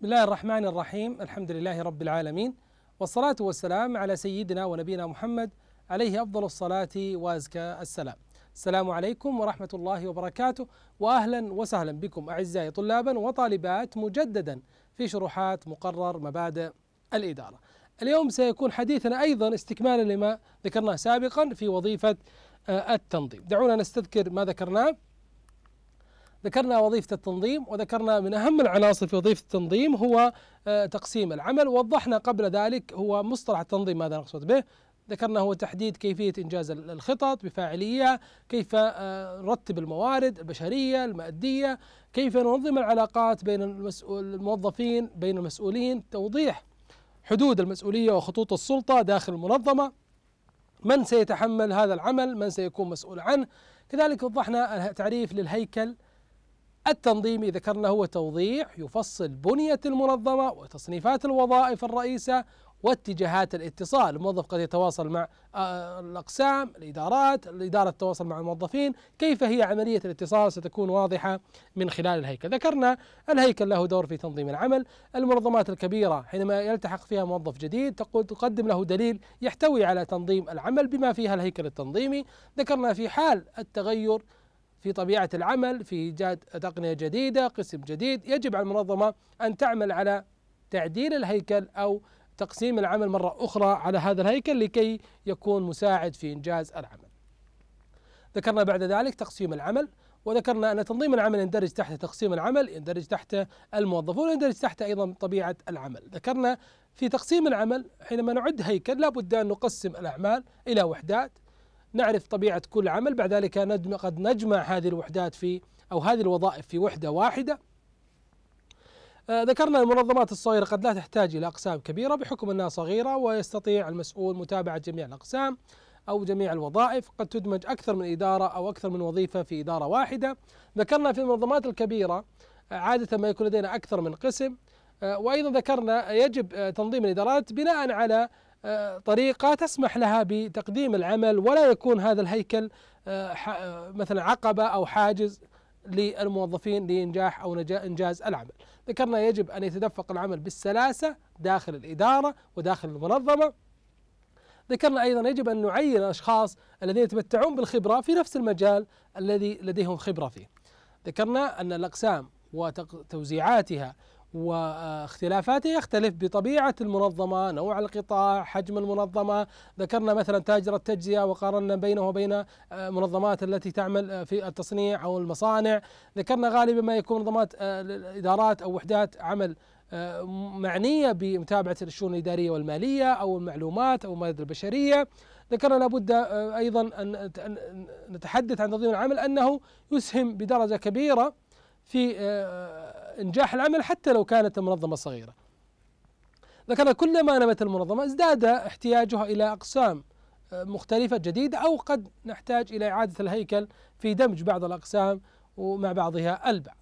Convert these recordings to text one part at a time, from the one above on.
بسم الله الرحمن الرحيم الحمد لله رب العالمين والصلاة والسلام على سيدنا ونبينا محمد عليه أفضل الصلاة وأزكى السلام السلام عليكم ورحمة الله وبركاته وأهلا وسهلا بكم أعزائي طلابا وطالبات مجددا في شروحات مقرر مبادئ الإدارة اليوم سيكون حديثنا أيضا استكمالا لما ذكرناه سابقا في وظيفة آه، التنظيم دعونا نستذكر ما ذكرناه ذكرنا وظيفة التنظيم وذكرنا من أهم العناصر في وظيفة التنظيم هو آه، تقسيم العمل ووضحنا قبل ذلك هو مصطلح التنظيم ماذا نقصد به ذكرنا هو تحديد كيفية إنجاز الخطط بفاعلية كيف آه، نرتب الموارد البشرية المادية كيف ننظم العلاقات بين الموظفين بين المسؤولين توضيح حدود المسؤولية وخطوط السلطة داخل المنظمة من سيتحمل هذا العمل من سيكون مسؤول عنه كذلك وضحنا تعريف للهيكل التنظيمي ذكرنا هو توضيح يفصل بنية المنظمة وتصنيفات الوظائف الرئيسة واتجاهات الاتصال الموظف قد يتواصل مع آه، الأقسام الإدارات الإدارة تتواصل مع الموظفين كيف هي عملية الاتصال ستكون واضحة من خلال الهيكل ذكرنا الهيكل له دور في تنظيم العمل المنظمات الكبيرة حينما يلتحق فيها موظف جديد تقدم له دليل يحتوي على تنظيم العمل بما فيها الهيكل التنظيمي ذكرنا في حال التغير في طبيعة العمل في إيجاد تقنية جديدة قسم جديد يجب على المنظمة أن تعمل على تعديل الهيكل أو تقسيم العمل مرة أخرى على هذا الهيكل لكي يكون مساعد في إنجاز العمل ذكرنا بعد ذلك تقسيم العمل وذكرنا أن تنظيم العمل يندرج تحت تقسيم العمل يندرج تحت الموظفون ويندرج تحت أيضا طبيعة العمل ذكرنا في تقسيم العمل حينما نعد هيكل لابد أن نقسم الأعمال إلى وحدات نعرف طبيعة كل عمل بعد ذلك قد نجمع هذه الوحدات في أو هذه الوظائف في وحدة واحدة آه، ذكرنا المنظمات الصغيرة قد لا تحتاج إلى أقسام كبيرة بحكم أنها صغيرة ويستطيع المسؤول متابعة جميع الأقسام أو جميع الوظائف قد تدمج أكثر من إدارة أو أكثر من وظيفة في إدارة واحدة ذكرنا في المنظمات الكبيرة آه، عادة ما يكون لدينا أكثر من قسم آه، وأيضا ذكرنا يجب تنظيم الإدارات بناء على آه، طريقة تسمح لها بتقديم العمل ولا يكون هذا الهيكل آه، آه، مثلا عقبة أو حاجز للموظفين لإنجاح أو إنجاز العمل ذكرنا يجب أن يتدفق العمل بالسلاسة داخل الإدارة وداخل المنظمة ذكرنا أيضا يجب أن نعين الأشخاص الذين يتمتعون بالخبرة في نفس المجال الذي لديهم خبرة فيه ذكرنا أن الأقسام وتوزيعاتها واختلافاته يختلف بطبيعة المنظمة نوع القطاع حجم المنظمة ذكرنا مثلا تاجر التجزئة وقارنا بينه وبين آه، منظمات التي تعمل آه، في التصنيع أو المصانع ذكرنا غالبا ما يكون منظمات آه، إدارات أو وحدات عمل معنية بمتابعة الشؤون الإدارية والمالية أو المعلومات أو الموارد البشرية ذكرنا لابد أيضا أن نتحدث عن تنظيم العمل أنه يسهم بدرجة كبيرة في إنجاح آه، العمل حتى لو كانت المنظمة صغيرة ذكرنا كلما نمت المنظمة ازداد احتياجها إلى أقسام آه، مختلفة جديدة أو قد نحتاج إلى إعادة الهيكل في دمج بعض الأقسام ومع بعضها البعض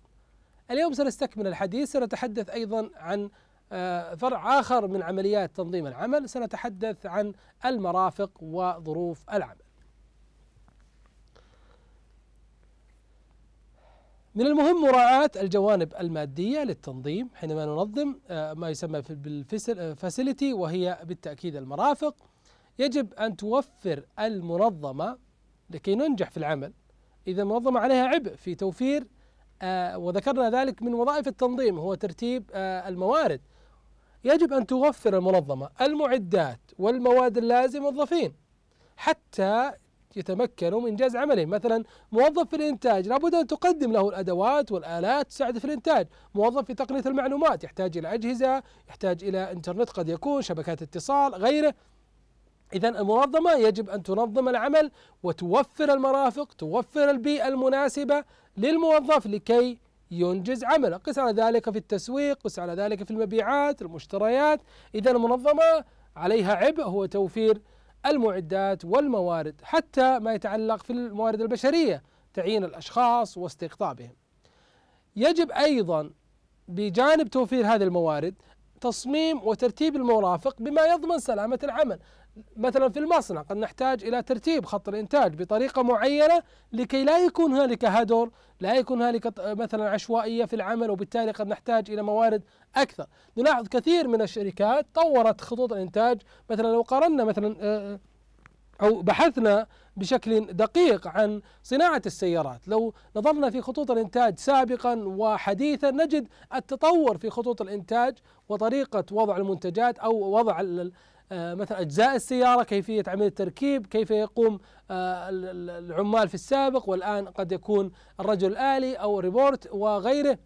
اليوم سنستكمل الحديث سنتحدث أيضا عن آه، فرع آخر من عمليات تنظيم العمل سنتحدث عن المرافق وظروف العمل من المهم مراعاة الجوانب المادية للتنظيم حينما ننظم آه، ما يسمى بالفاسيلتي آه، وهي بالتأكيد المرافق يجب أن توفر المنظمة لكي ننجح في العمل إذا المنظمة عليها عبء في توفير آه، وذكرنا ذلك من وظائف التنظيم هو ترتيب الموارد يجب أن توفر المنظمة المعدات والمواد اللازمة للموظفين حتى يتمكنوا من انجاز عملهم مثلا موظف في الانتاج لابد ان تقدم له الادوات والالات تساعد في الانتاج موظف في تقنيه المعلومات يحتاج الى اجهزه يحتاج الى انترنت قد يكون شبكات اتصال غيره إذا المنظمة يجب أن تنظم العمل وتوفر المرافق، توفر البيئة المناسبة للموظف لكي ينجز عمله، قس على ذلك في التسويق، قس على ذلك في المبيعات، المشتريات، إذا المنظمة عليها عبء هو توفير المعدات والموارد حتى ما يتعلق في الموارد البشريه تعيين الاشخاص واستقطابهم. يجب ايضا بجانب توفير هذه الموارد تصميم وترتيب المرافق بما يضمن سلامة العمل مثلا في المصنع قد نحتاج إلى ترتيب خط الإنتاج بطريقة معينة لكي لا يكون هنالك هدر لا يكون هنالك مثلا عشوائية في العمل وبالتالي قد نحتاج إلى موارد أكثر نلاحظ كثير من الشركات طورت خطوط الإنتاج مثلا لو قارنا مثلا أو بحثنا بشكل دقيق عن صناعة السيارات لو نظرنا في خطوط الإنتاج سابقا وحديثا نجد التطور في خطوط الإنتاج وطريقة وضع المنتجات أو وضع آه، مثلا أجزاء السيارة كيفية عملية التركيب كيف يقوم آه، العمال في السابق والآن قد يكون الرجل الآلي أو ريبورت وغيره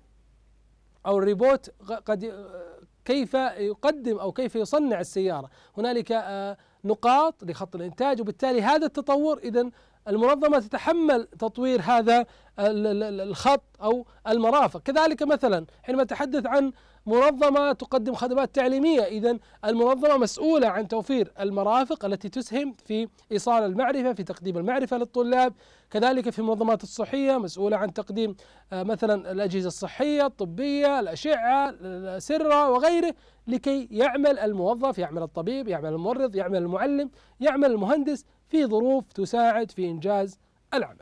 أو الريبوت قد آه، كيف يقدم أو كيف يصنع السيارة هنالك آه، نقاط لخط الإنتاج وبالتالي هذا التطور إذا المنظمة تتحمل تطوير هذا الخط أو المرافق كذلك مثلا حينما تحدث عن منظمة تقدم خدمات تعليمية إذا المنظمة مسؤولة عن توفير المرافق التي تسهم في إيصال المعرفة في تقديم المعرفة للطلاب كذلك في المنظمات الصحية مسؤولة عن تقديم آه، مثلا الأجهزة الصحية الطبية الأشعة السرة وغيره لكي يعمل الموظف يعمل الطبيب يعمل الممرض يعمل المعلم يعمل المهندس في ظروف تساعد في إنجاز العمل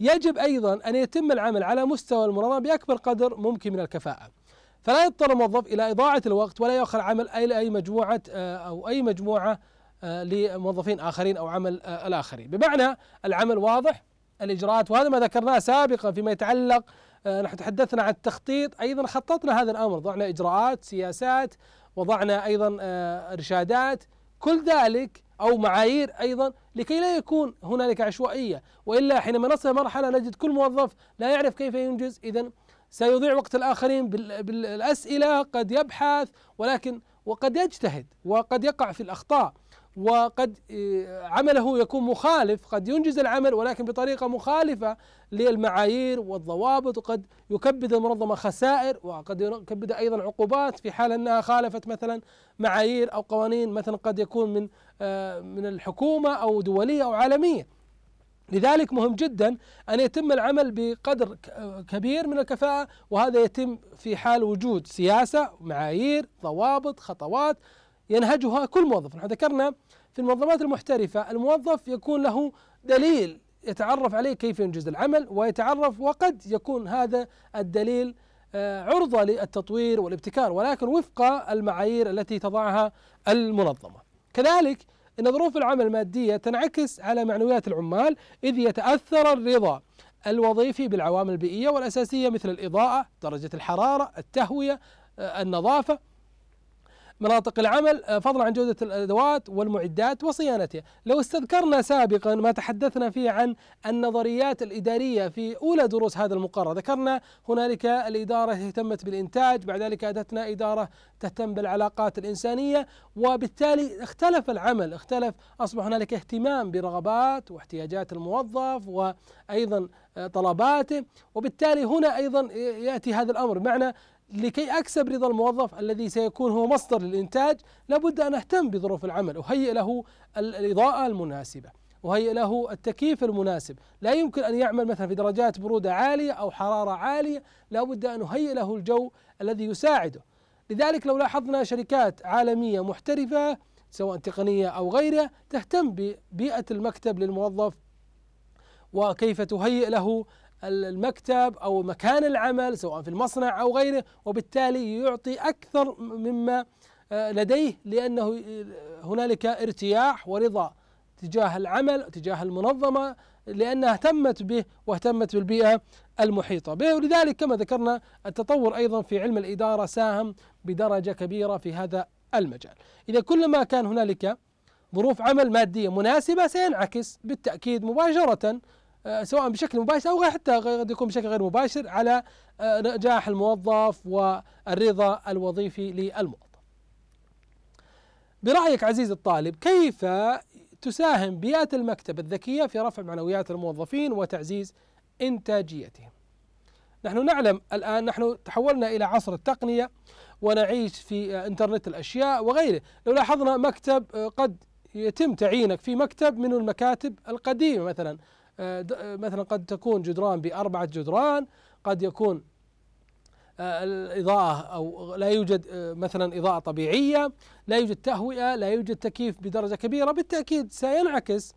يجب أيضا أن يتم العمل على مستوى المنظمة بأكبر قدر ممكن من الكفاءة فلا يضطر الموظف إلى إضاعة الوقت ولا يؤخر عمل أي أي مجموعة آه، أو أي مجموعة آه، لموظفين آخرين أو عمل آه، الآخرين بمعنى العمل واضح الإجراءات وهذا ما ذكرناه سابقا فيما يتعلق نحن تحدثنا عن التخطيط أيضا خططنا هذا الأمر ضعنا إجراءات سياسات وضعنا أيضا إرشادات كل ذلك أو معايير أيضا لكي لا يكون هنالك عشوائية وإلا حينما نصل مرحلة نجد كل موظف لا يعرف كيف ينجز إذا سيضيع وقت الآخرين بالأسئلة قد يبحث ولكن وقد يجتهد وقد يقع في الأخطاء وقد آه، عمله يكون مخالف قد ينجز العمل ولكن بطريقة مخالفة للمعايير والضوابط وقد يكبد المنظمة خسائر وقد يكبد أيضا عقوبات في حال أنها خالفت مثلا معايير أو قوانين مثلا قد يكون من آه، من الحكومة أو دولية أو عالمية لذلك مهم جدا أن يتم العمل بقدر كبير من الكفاءة وهذا يتم في حال وجود سياسة معايير ضوابط خطوات ينهجها كل موظف نحن ذكرنا في المنظمات المحترفة الموظف يكون له دليل يتعرف عليه كيف ينجز العمل ويتعرف وقد يكون هذا الدليل آه، عرضة للتطوير والابتكار ولكن وفق المعايير التي تضعها المنظمة كذلك أن ظروف العمل المادية تنعكس على معنويات العمال إذ يتأثر الرضا الوظيفي بالعوامل البيئية والأساسية مثل الإضاءة درجة الحرارة التهوية آه، النظافة مناطق العمل آه، فضلا عن جودة الأدوات والمعدات وصيانتها لو استذكرنا سابقا ما تحدثنا فيه عن النظريات الإدارية في أولى دروس هذا المقرر ذكرنا هنالك الإدارة اهتمت بالإنتاج بعد ذلك أتتنا إدارة تهتم بالعلاقات الإنسانية وبالتالي اختلف العمل اختلف أصبح هنالك اهتمام برغبات واحتياجات الموظف وأيضا آه، طلباته وبالتالي هنا أيضا يأتي هذا الأمر معنى لكي أكسب رضا الموظف الذي سيكون هو مصدر للإنتاج لابد أن أهتم بظروف العمل أهيئ له الإضاءة المناسبة وهيئ له التكييف المناسب لا يمكن أن يعمل مثلا في درجات برودة عالية أو حرارة عالية لابد أن أهيئ له الجو الذي يساعده لذلك لو لاحظنا شركات عالمية محترفة سواء تقنية أو غيرها تهتم ببيئة المكتب للموظف وكيف تهيئ له المكتب او مكان العمل سواء في المصنع او غيره وبالتالي يعطي اكثر مما آه، لديه لانه آه، هنالك ارتياح ورضا تجاه العمل تجاه المنظمه لانها اهتمت به واهتمت بالبيئه المحيطه به ولذلك كما ذكرنا التطور ايضا في علم الاداره ساهم بدرجه كبيره في هذا المجال اذا كلما كان هنالك ظروف عمل ماديه مناسبه سينعكس بالتاكيد مباشره آه، سواء بشكل مباشر او حتى قد يكون بشكل غير مباشر على آه، نجاح الموظف والرضا الوظيفي للموظف. برايك عزيزي الطالب كيف تساهم بيئة المكتب الذكية في رفع معنويات الموظفين وتعزيز إنتاجيتهم نحن نعلم الآن نحن تحولنا إلى عصر التقنية ونعيش في آه، إنترنت الأشياء وغيره لو لاحظنا مكتب قد يتم تعيينك في مكتب من المكاتب القديمة مثلا آه، آه، مثلا قد تكون جدران بأربعة جدران قد يكون آه، الإضاءة أو لا يوجد مثلا إضاءة طبيعية لا يوجد تهوئة لا يوجد تكييف بدرجة كبيرة بالتأكيد سينعكس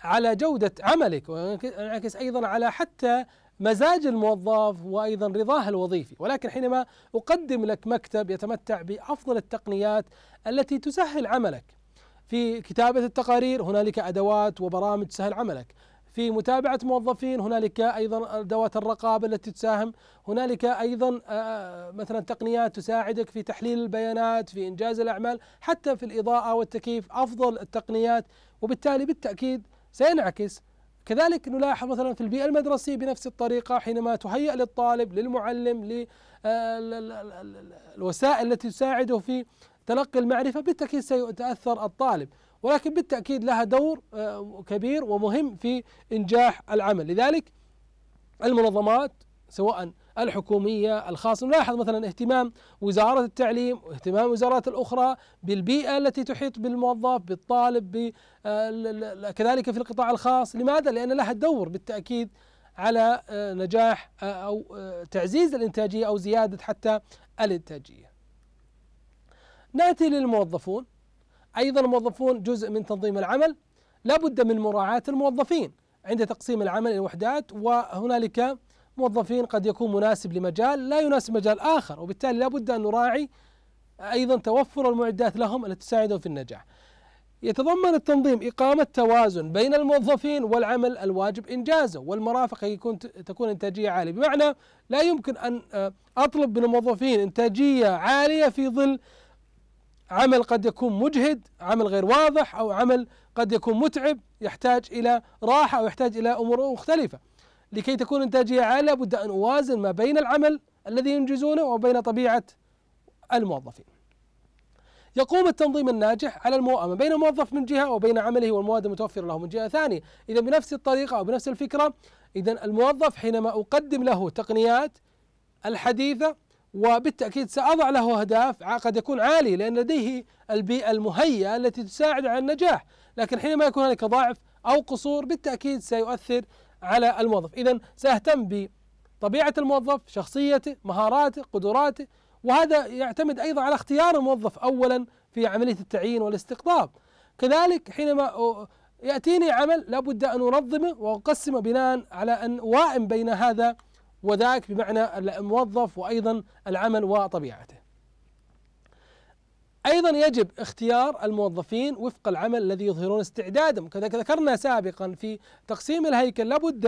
على جودة عملك وينعكس أيضا على حتى مزاج الموظف وايضا رضاه الوظيفي، ولكن حينما اقدم لك مكتب يتمتع بافضل التقنيات التي تسهل عملك. في كتابه التقارير هنالك ادوات وبرامج تسهل عملك، في متابعة موظفين هنالك أيضا أدوات الرقابة التي تساهم هنالك أيضا آه، مثلا تقنيات تساعدك في تحليل البيانات في إنجاز الأعمال حتى في الإضاءة والتكييف أفضل التقنيات وبالتالي بالتأكيد سينعكس كذلك نلاحظ مثلا في البيئة المدرسية بنفس الطريقة حينما تهيئ للطالب للمعلم للوسائل آه، التي تساعده في تلقي المعرفة بالتأكيد سيتأثر الطالب ولكن بالتأكيد لها دور آه، كبير ومهم في إنجاح العمل لذلك المنظمات سواء الحكومية الخاصة نلاحظ مثلا اهتمام وزارة التعليم واهتمام الوزارات الأخرى بالبيئة التي تحيط بالموظف بالطالب آه، كذلك في القطاع الخاص لماذا؟ لأن لها دور بالتأكيد على آه، نجاح أو تعزيز الإنتاجية أو زيادة حتى الإنتاجية ناتي للموظفون ايضا الموظفون جزء من تنظيم العمل لابد من مراعاه الموظفين عند تقسيم العمل الى وحدات وهنالك موظفين قد يكون مناسب لمجال لا يناسب مجال اخر وبالتالي لابد ان نراعي ايضا توفر المعدات لهم التي تساعدهم في النجاح. يتضمن التنظيم اقامه توازن بين الموظفين والعمل الواجب انجازه والمرافق يكون تكون انتاجيه عاليه، بمعنى لا يمكن ان آه، اطلب من الموظفين انتاجيه عاليه في ظل عمل قد يكون مجهد عمل غير واضح أو عمل قد يكون متعب يحتاج إلى راحة أو يحتاج إلى أمور مختلفة لكي تكون إنتاجية عالية بد أن أوازن ما بين العمل الذي ينجزونه وبين طبيعة الموظفين يقوم التنظيم الناجح على المواءمة بين الموظف من جهة وبين عمله والمواد المتوفرة له من جهة ثانية إذا بنفس الطريقة أو بنفس الفكرة إذا الموظف حينما أقدم له تقنيات الحديثة وبالتأكيد سأضع له أهداف قد يكون عالي لأن لديه البيئة المهيئة التي تساعد على النجاح لكن حينما يكون هناك ضعف أو قصور بالتأكيد سيؤثر على الموظف إذا سأهتم بطبيعة الموظف شخصيته مهاراته قدراته وهذا يعتمد أيضا على اختيار الموظف أولا في عملية التعيين والاستقطاب كذلك حينما يأتيني عمل لابد أن أنظمه وأقسمه بناء على أن أوائم بين هذا وذاك بمعنى الموظف وأيضا العمل وطبيعته أيضا يجب اختيار الموظفين وفق العمل الذي يظهرون استعدادهم كذا ذكرنا سابقا في تقسيم الهيكل لابد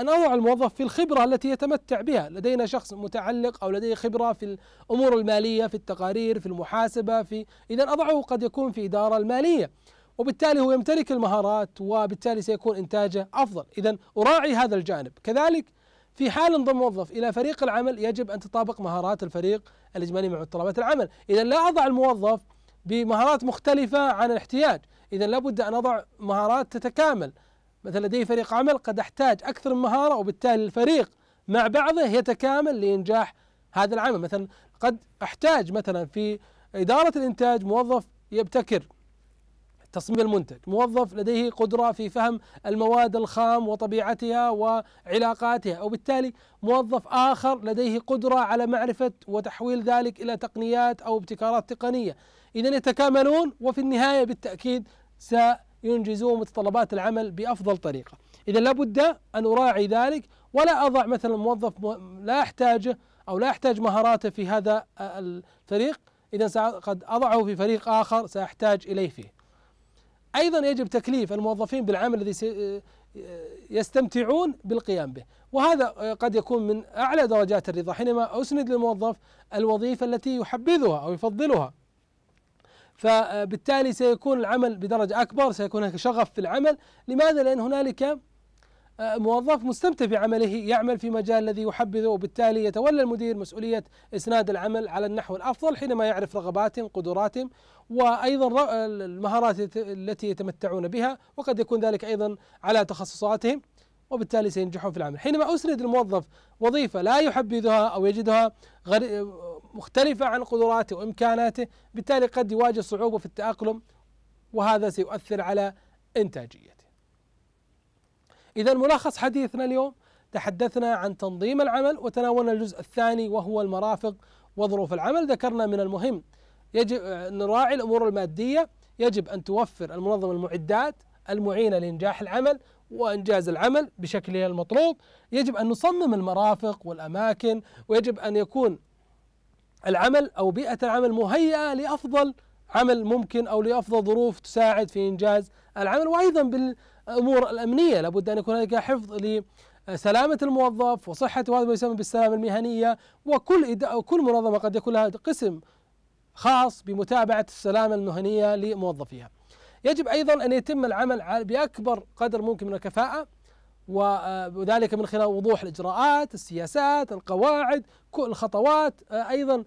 أن أضع الموظف في الخبرة التي يتمتع بها لدينا شخص متعلق أو لديه خبرة في الأمور المالية في التقارير في المحاسبة في إذا أضعه قد يكون في إدارة المالية وبالتالي هو يمتلك المهارات وبالتالي سيكون إنتاجه أفضل إذا أراعي هذا الجانب كذلك في حال انضم موظف الى فريق العمل يجب ان تطابق مهارات الفريق الاجمالي مع طلبات العمل، اذا لا اضع الموظف بمهارات مختلفه عن الاحتياج، اذا لابد ان اضع مهارات تتكامل. مثلا لدي فريق عمل قد احتاج اكثر من مهاره وبالتالي الفريق مع بعضه يتكامل لانجاح هذا العمل، مثلا قد احتاج مثلا في اداره الانتاج موظف يبتكر تصميم المنتج موظف لديه قدرة في فهم المواد الخام وطبيعتها وعلاقاتها وبالتالي موظف آخر لديه قدرة على معرفة وتحويل ذلك إلى تقنيات أو ابتكارات تقنية إذا يتكاملون وفي النهاية بالتأكيد سينجزون متطلبات العمل بأفضل طريقة إذا لابد أن أراعي ذلك ولا أضع مثلا موظف لا أحتاجه أو لا أحتاج مهاراته في هذا الفريق إذا قد أضعه في فريق آخر سأحتاج إليه فيه أيضا يجب تكليف الموظفين بالعمل الذي آه، آه، يستمتعون بالقيام به وهذا آه، قد يكون من أعلى درجات الرضا حينما أسند للموظف الوظيفة التي يحبذها أو يفضلها فبالتالي سيكون العمل بدرجة أكبر سيكون هناك شغف في العمل لماذا؟ لأن هنالك آه، موظف مستمتع بعمله يعمل في مجال الذي يحبذه وبالتالي يتولى المدير مسؤولية إسناد العمل على النحو الأفضل حينما يعرف رغباتهم قدراتهم وأيضا المهارات التي يتمتعون بها وقد يكون ذلك أيضا على تخصصاتهم وبالتالي سينجحون في العمل حينما أسرد الموظف وظيفة لا يحبذها أو يجدها غير مختلفة عن قدراته وإمكاناته بالتالي قد يواجه صعوبة في التأقلم وهذا سيؤثر على إنتاجيته إذا ملخص حديثنا اليوم تحدثنا عن تنظيم العمل وتناولنا الجزء الثاني وهو المرافق وظروف العمل ذكرنا من المهم يجب آه، نراعي الأمور المادية يجب أن توفر المنظمة المعدات المعينة لإنجاح العمل وإنجاز العمل بشكله المطلوب يجب أن نصمم المرافق والأماكن ويجب أن يكون العمل أو بيئة العمل مهيئة لأفضل عمل ممكن أو لأفضل ظروف تساعد في إنجاز العمل وأيضا بالأمور الأمنية لابد أن يكون هناك حفظ سلامة الموظف وصحة وهذا ما يسمى بالسلامة المهنية وكل كل منظمة قد يكون لها قسم خاص بمتابعة السلامة المهنية لموظفيها. يجب أيضا أن يتم العمل بأكبر قدر ممكن من الكفاءة وذلك من خلال وضوح الإجراءات، السياسات، القواعد، كل الخطوات أيضا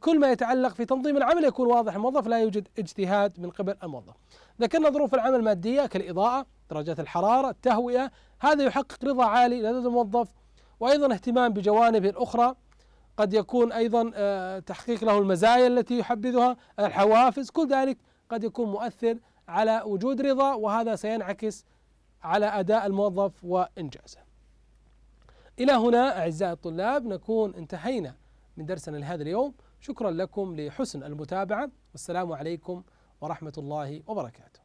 كل ما يتعلق في تنظيم العمل يكون واضح الموظف لا يوجد اجتهاد من قبل الموظف ذكرنا ظروف العمل المادية كالإضاءة درجات الحرارة التهوية هذا يحقق رضا عالي لدى الموظف وأيضا اهتمام بجوانبه الأخرى قد يكون أيضا آه، تحقيق له المزايا التي يحبذها الحوافز كل ذلك قد يكون مؤثر على وجود رضا وهذا سينعكس على أداء الموظف وإنجازه إلى هنا أعزائي الطلاب نكون انتهينا من درسنا لهذا اليوم شكرا لكم لحسن المتابعة والسلام عليكم ورحمة الله وبركاته